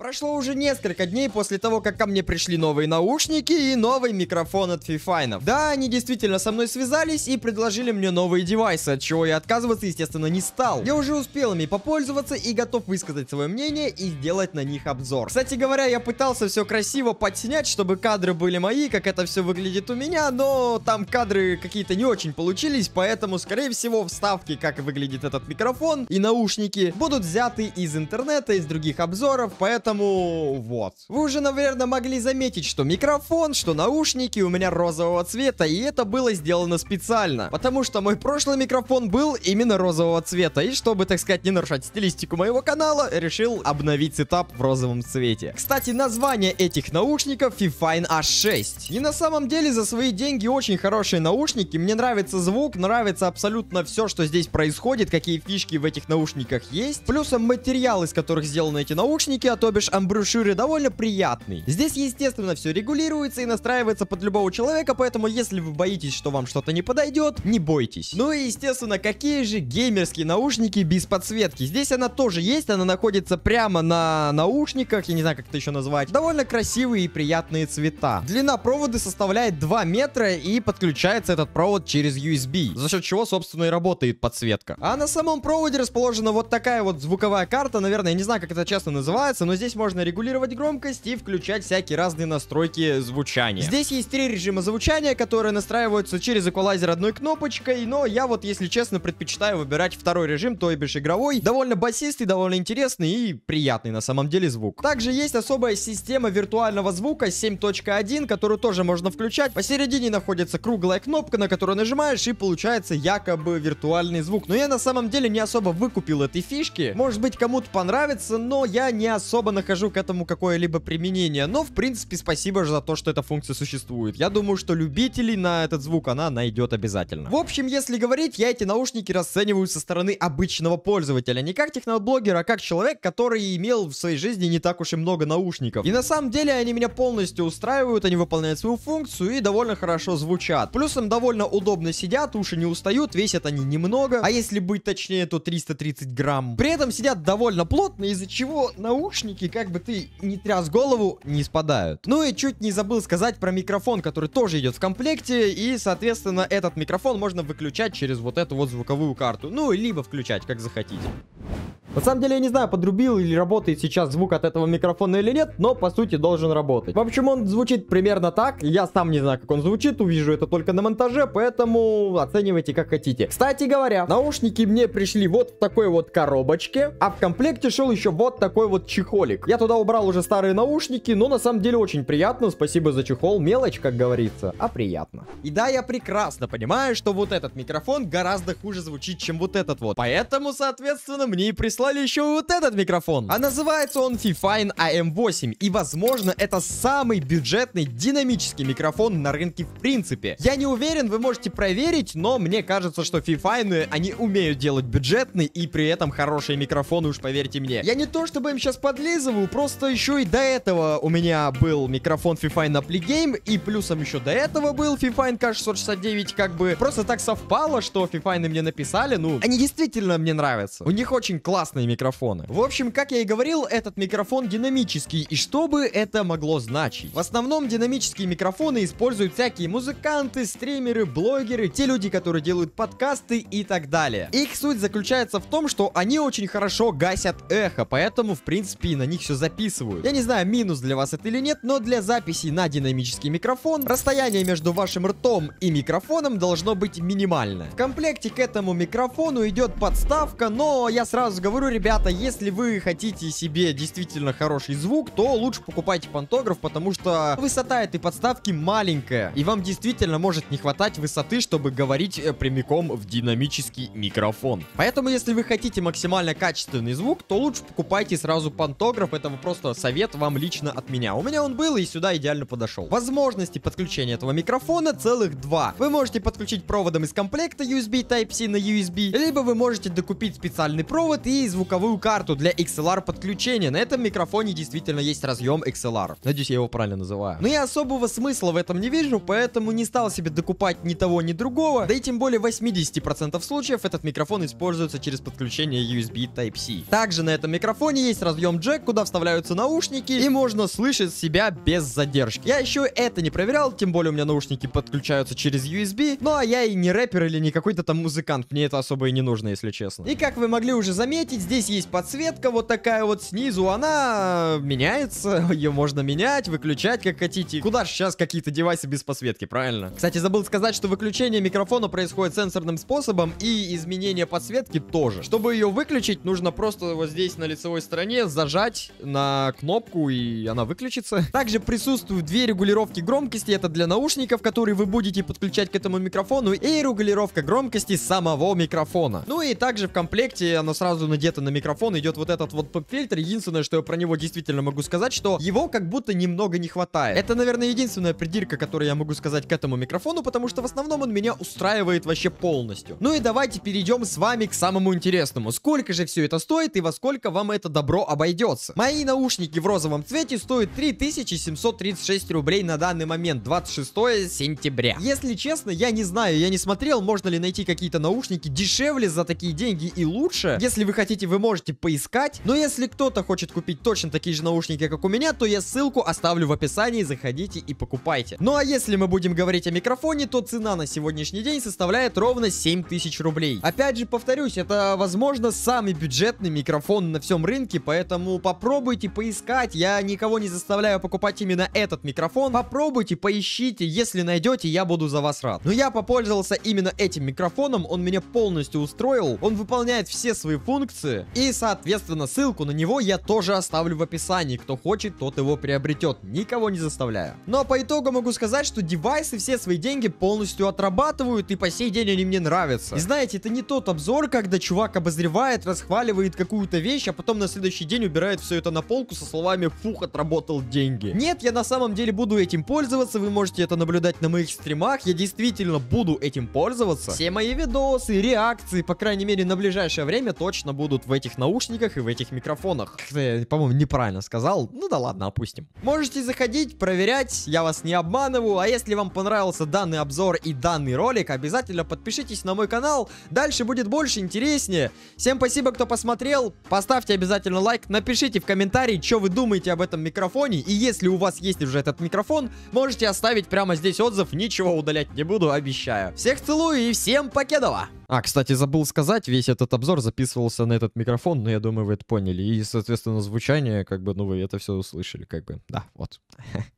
Прошло уже несколько дней после того, как ко мне пришли новые наушники и новый микрофон от Фифайнов. Да, они действительно со мной связались и предложили мне новые девайсы, от чего я отказываться, естественно, не стал. Я уже успел ими попользоваться и готов высказать свое мнение и сделать на них обзор. Кстати говоря, я пытался все красиво подснять, чтобы кадры были мои, как это все выглядит у меня, но там кадры какие-то не очень получились, поэтому, скорее всего, вставки, как выглядит этот микрофон и наушники, будут взяты из интернета, из других обзоров, поэтому Поэтому вот. Вы уже, наверное, могли заметить, что микрофон, что наушники у меня розового цвета. И это было сделано специально. Потому что мой прошлый микрофон был именно розового цвета. И чтобы, так сказать, не нарушать стилистику моего канала, решил обновить сетап в розовом цвете. Кстати, название этих наушников Fifine H6. И на самом деле за свои деньги очень хорошие наушники. Мне нравится звук, нравится абсолютно все, что здесь происходит, какие фишки в этих наушниках есть. Плюсом материал, из которых сделаны эти наушники, а то бишь бишь амбрушюры, довольно приятный. Здесь, естественно, все регулируется и настраивается под любого человека, поэтому если вы боитесь, что вам что-то не подойдет, не бойтесь. Ну и, естественно, какие же геймерские наушники без подсветки. Здесь она тоже есть, она находится прямо на наушниках, я не знаю, как это еще назвать. Довольно красивые и приятные цвета. Длина провода составляет 2 метра и подключается этот провод через USB, за счет чего, собственно, и работает подсветка. А на самом проводе расположена вот такая вот звуковая карта, наверное, я не знаю, как это честно называется, но здесь здесь можно регулировать громкость и включать всякие разные настройки звучания. Здесь есть три режима звучания, которые настраиваются через эквалайзер одной кнопочкой, но я вот, если честно, предпочитаю выбирать второй режим, то и бишь игровой. Довольно басистый, довольно интересный и приятный на самом деле звук. Также есть особая система виртуального звука 7.1, которую тоже можно включать. Посередине находится круглая кнопка, на которую нажимаешь и получается якобы виртуальный звук. Но я на самом деле не особо выкупил этой фишки. Может быть кому-то понравится, но я не особо на нахожу к этому какое-либо применение, но в принципе спасибо же за то, что эта функция существует. Я думаю, что любителей на этот звук она найдет обязательно. В общем, если говорить, я эти наушники расцениваю со стороны обычного пользователя, не как техноблогер, а как человек, который имел в своей жизни не так уж и много наушников. И на самом деле они меня полностью устраивают, они выполняют свою функцию и довольно хорошо звучат. Плюсом довольно удобно сидят, уши не устают, весят они немного, а если быть точнее, то 330 грамм. При этом сидят довольно плотно, из-за чего наушники штуки, как бы ты не тряс голову, не спадают. Ну и чуть не забыл сказать про микрофон, который тоже идет в комплекте, и, соответственно, этот микрофон можно выключать через вот эту вот звуковую карту. Ну, либо включать, как захотите. На самом деле я не знаю, подрубил или работает сейчас звук от этого микрофона или нет, но по сути должен работать. В общем, он звучит примерно так. Я сам не знаю, как он звучит, увижу это только на монтаже, поэтому оценивайте как хотите. Кстати говоря, наушники мне пришли вот в такой вот коробочке, а в комплекте шел еще вот такой вот чехолик. Я туда убрал уже старые наушники, но на самом деле очень приятно. Спасибо за чехол. Мелочь, как говорится, а приятно. И да, я прекрасно понимаю, что вот этот микрофон гораздо хуже звучит, чем вот этот вот. Поэтому, соответственно, мне и прислали прислали еще вот этот микрофон. А называется он Fifine AM8. И, возможно, это самый бюджетный динамический микрофон на рынке в принципе. Я не уверен, вы можете проверить, но мне кажется, что Fifine, они умеют делать бюджетный и при этом хорошие микрофоны, уж поверьте мне. Я не то чтобы им сейчас подлизываю, просто еще и до этого у меня был микрофон Fifine на Play и плюсом еще до этого был Fifine K669, как бы просто так совпало, что Fifine мне написали, ну, они действительно мне нравятся. У них очень классный классные микрофоны. В общем, как я и говорил, этот микрофон динамический, и что бы это могло значить? В основном динамические микрофоны используют всякие музыканты, стримеры, блогеры, те люди, которые делают подкасты и так далее. Их суть заключается в том, что они очень хорошо гасят эхо, поэтому, в принципе, на них все записывают. Я не знаю, минус для вас это или нет, но для записи на динамический микрофон расстояние между вашим ртом и микрофоном должно быть минимальное. В комплекте к этому микрофону идет подставка, но я сразу говорю, говорю, ребята, если вы хотите себе действительно хороший звук, то лучше покупайте пантограф, потому что высота этой подставки маленькая. И вам действительно может не хватать высоты, чтобы говорить э, прямиком в динамический микрофон. Поэтому, если вы хотите максимально качественный звук, то лучше покупайте сразу пантограф. Это просто совет вам лично от меня. У меня он был и сюда идеально подошел. Возможности подключения этого микрофона целых два. Вы можете подключить проводом из комплекта USB Type-C на USB, либо вы можете докупить специальный провод и звуковую карту для XLR подключения. На этом микрофоне действительно есть разъем XLR. Надеюсь, я его правильно называю. Но я особого смысла в этом не вижу, поэтому не стал себе докупать ни того, ни другого. Да и тем более в 80% случаев этот микрофон используется через подключение USB Type-C. Также на этом микрофоне есть разъем джек, куда вставляются наушники, и можно слышать себя без задержки. Я еще это не проверял, тем более у меня наушники подключаются через USB, ну а я и не рэпер или не какой-то там музыкант, мне это особо и не нужно, если честно. И как вы могли уже заметить, здесь есть подсветка вот такая вот снизу, она э, меняется, ее можно менять, выключать как хотите. Куда же сейчас какие-то девайсы без подсветки, правильно? Кстати, забыл сказать, что выключение микрофона происходит сенсорным способом и изменение подсветки тоже. Чтобы ее выключить, нужно просто вот здесь на лицевой стороне зажать на кнопку и она выключится. Также присутствуют две регулировки громкости, это для наушников, которые вы будете подключать к этому микрофону, и регулировка громкости самого микрофона. Ну и также в комплекте она сразу надета где-то на микрофон идет вот этот вот поп-фильтр. Единственное, что я про него действительно могу сказать, что его как будто немного не хватает. Это, наверное, единственная придирка, которую я могу сказать к этому микрофону, потому что в основном он меня устраивает вообще полностью. Ну и давайте перейдем с вами к самому интересному. Сколько же все это стоит и во сколько вам это добро обойдется? Мои наушники в розовом цвете стоят 3736 рублей на данный момент, 26 сентября. Если честно, я не знаю, я не смотрел, можно ли найти какие-то наушники дешевле за такие деньги и лучше. Если вы хотите хотите, вы можете поискать. Но если кто-то хочет купить точно такие же наушники, как у меня, то я ссылку оставлю в описании, заходите и покупайте. Ну а если мы будем говорить о микрофоне, то цена на сегодняшний день составляет ровно 7000 рублей. Опять же, повторюсь, это, возможно, самый бюджетный микрофон на всем рынке, поэтому попробуйте поискать. Я никого не заставляю покупать именно этот микрофон. Попробуйте, поищите. Если найдете, я буду за вас рад. Но я попользовался именно этим микрофоном, он меня полностью устроил. Он выполняет все свои функции страницы. И, соответственно, ссылку на него я тоже оставлю в описании. Кто хочет, тот его приобретет, никого не заставляя. Но ну, а по итогу могу сказать, что девайсы все свои деньги полностью отрабатывают, и по сей день они мне нравятся. И знаете, это не тот обзор, когда чувак обозревает, расхваливает какую-то вещь, а потом на следующий день убирает все это на полку со словами «фух, отработал деньги». Нет, я на самом деле буду этим пользоваться, вы можете это наблюдать на моих стримах, я действительно буду этим пользоваться. Все мои видосы, реакции, по крайней мере на ближайшее время точно будут будут в этих наушниках и в этих микрофонах. по-моему, неправильно сказал. Ну да ладно, опустим. Можете заходить, проверять, я вас не обманываю. А если вам понравился данный обзор и данный ролик, обязательно подпишитесь на мой канал. Дальше будет больше, интереснее. Всем спасибо, кто посмотрел. Поставьте обязательно лайк, напишите в комментарии, что вы думаете об этом микрофоне. И если у вас есть уже этот микрофон, можете оставить прямо здесь отзыв. Ничего удалять не буду, обещаю. Всех целую и всем покедова! А, кстати, забыл сказать, весь этот обзор записывался на этот микрофон, но я думаю, вы это поняли. И, соответственно, звучание, как бы, ну, вы это все услышали, как бы. Да, вот.